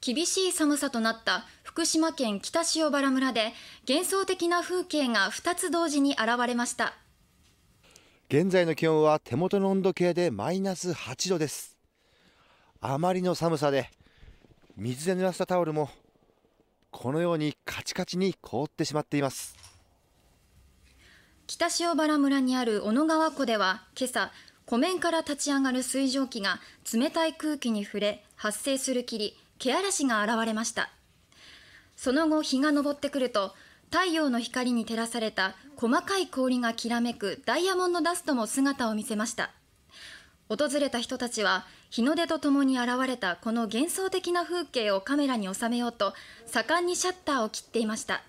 厳しい寒さとなった福島県北塩原村で幻想的な風景が2つ同時に現れました現在の気温は手元の温度計でマイナス8度ですあまりの寒さで水で濡らしたタオルもこのようにカチカチに凍ってしまっています北塩原村にある小野川湖では今朝湖面から立ち上がる水蒸気が冷たい空気に触れ発生する霧けあらしが現れましたその後日が昇ってくると太陽の光に照らされた細かい氷がきらめくダイヤモンドダストも姿を見せました訪れた人たちは日の出とともに現れたこの幻想的な風景をカメラに収めようと盛んにシャッターを切っていました